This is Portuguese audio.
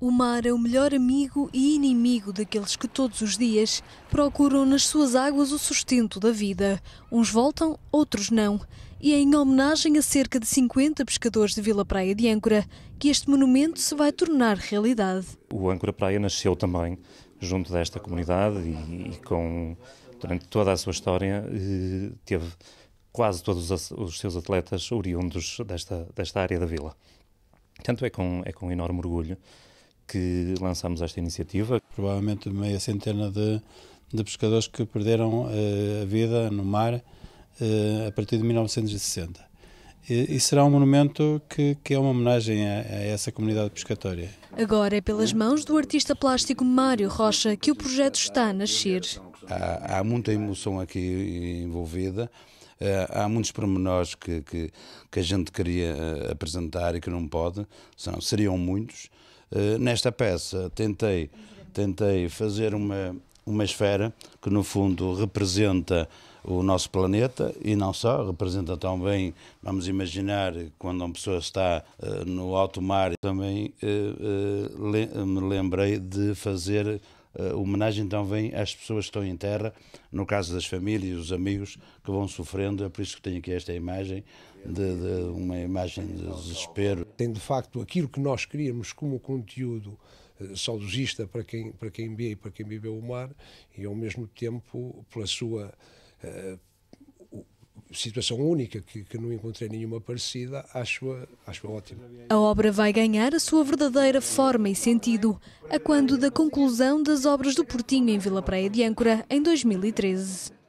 O mar é o melhor amigo e inimigo daqueles que todos os dias procuram nas suas águas o sustento da vida. Uns voltam, outros não. E é em homenagem a cerca de 50 pescadores de Vila Praia de Âncora que este monumento se vai tornar realidade. O Âncora Praia nasceu também junto desta comunidade e, e com, durante toda a sua história eh, teve quase todos os seus atletas oriundos desta, desta área da vila. Tanto é com, é com enorme orgulho que lançámos esta iniciativa. Provavelmente meia centena de, de pescadores que perderam uh, a vida no mar uh, a partir de 1960. E, e será um monumento que, que é uma homenagem a, a, essa comunidade pescatória. Agora é pelas mãos do artista plástico Mário Rocha que o projeto está a nascer. Há, há muita emoção aqui envolvida. Eh, há muitos pormenores que, que, que a gente queria apresentar e que não pode, senão seriam muitos. Eh, nesta peça tentei, tentei fazer uma, uma esfera que, no fundo, representa o nosso planeta e não só, representa também, vamos imaginar, quando uma pessoa está uh, no alto mar, também uh, uh, le me lembrei de fazer a eh, homenagem então vem às pessoas que estão em terra, no caso das famílias, os amigos que vão sofrendo, é por isso que tenho aqui esta imagem, de, de uma imagem de desespero. Tem de facto aquilo que nós queríamos como conteúdo eh, saudosista para quem, para quem vê e para quem viveu o mar, e ao mesmo tempo pela sua eh, situação única, que, que, não encontrei nenhuma parecida, acho, acho ótima. A obra vai ganhar a sua verdadeira forma e sentido, a quando da conclusão das obras do Portinho em Vila Praia de Âncora, em 2013.